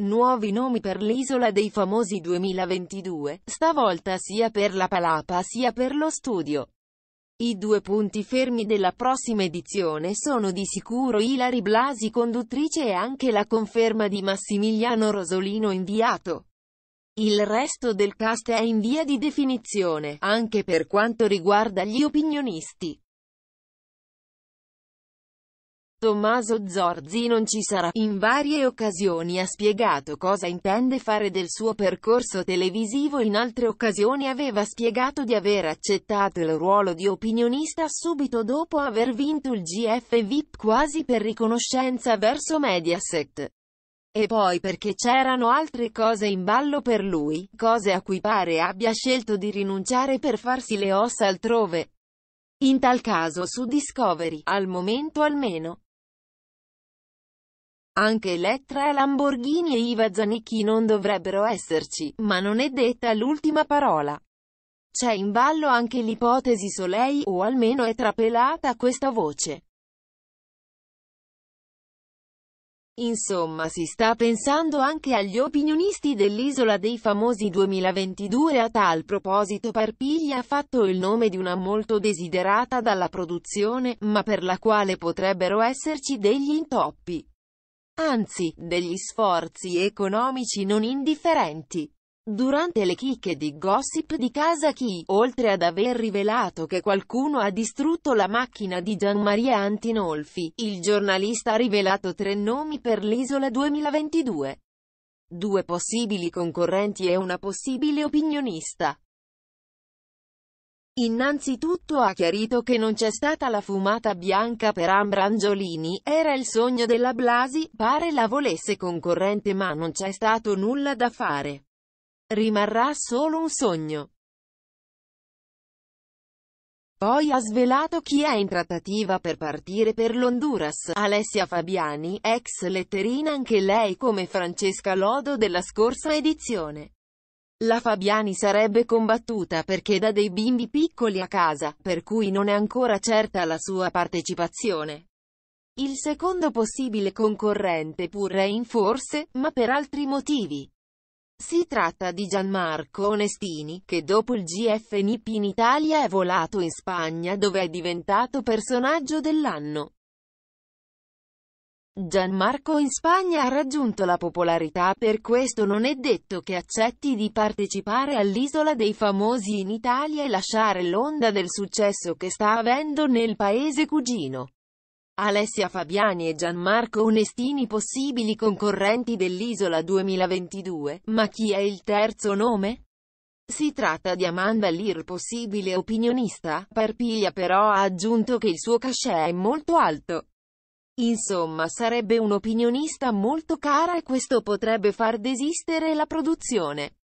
Nuovi nomi per l'isola dei famosi 2022, stavolta sia per la palapa sia per lo studio. I due punti fermi della prossima edizione sono di sicuro Ilari Blasi conduttrice e anche la conferma di Massimiliano Rosolino inviato. Il resto del cast è in via di definizione, anche per quanto riguarda gli opinionisti. Tommaso Zorzi non ci sarà, in varie occasioni ha spiegato cosa intende fare del suo percorso televisivo in altre occasioni aveva spiegato di aver accettato il ruolo di opinionista subito dopo aver vinto il GF VIP quasi per riconoscenza verso Mediaset. E poi perché c'erano altre cose in ballo per lui, cose a cui pare abbia scelto di rinunciare per farsi le ossa altrove. In tal caso su Discovery, al momento almeno. Anche Elettra Lamborghini e Iva Zanicchi non dovrebbero esserci, ma non è detta l'ultima parola. C'è in ballo anche l'ipotesi Soleil, o almeno è trapelata questa voce. Insomma si sta pensando anche agli opinionisti dell'Isola dei Famosi 2022 a tal proposito Parpiglia ha fatto il nome di una molto desiderata dalla produzione, ma per la quale potrebbero esserci degli intoppi anzi, degli sforzi economici non indifferenti. Durante le chicche di gossip di Casa Chi, oltre ad aver rivelato che qualcuno ha distrutto la macchina di Gianmaria Antinolfi, il giornalista ha rivelato tre nomi per l'isola 2022. Due possibili concorrenti e una possibile opinionista. Innanzitutto ha chiarito che non c'è stata la fumata bianca per Ambra Angiolini, era il sogno della Blasi, pare la volesse concorrente ma non c'è stato nulla da fare. Rimarrà solo un sogno. Poi ha svelato chi è in trattativa per partire per l'Honduras, Alessia Fabiani, ex letterina anche lei come Francesca Lodo della scorsa edizione. La Fabiani sarebbe combattuta perché dà dei bimbi piccoli a casa, per cui non è ancora certa la sua partecipazione. Il secondo possibile concorrente pur è in forse, ma per altri motivi. Si tratta di Gianmarco Onestini, che dopo il GF NIP in Italia è volato in Spagna dove è diventato personaggio dell'anno. Gianmarco in Spagna ha raggiunto la popolarità per questo non è detto che accetti di partecipare all'Isola dei Famosi in Italia e lasciare l'onda del successo che sta avendo nel paese cugino. Alessia Fabiani e Gianmarco Onestini possibili concorrenti dell'Isola 2022, ma chi è il terzo nome? Si tratta di Amanda Lear possibile opinionista, Parpiglia però ha aggiunto che il suo cachet è molto alto. Insomma sarebbe un opinionista molto cara e questo potrebbe far desistere la produzione.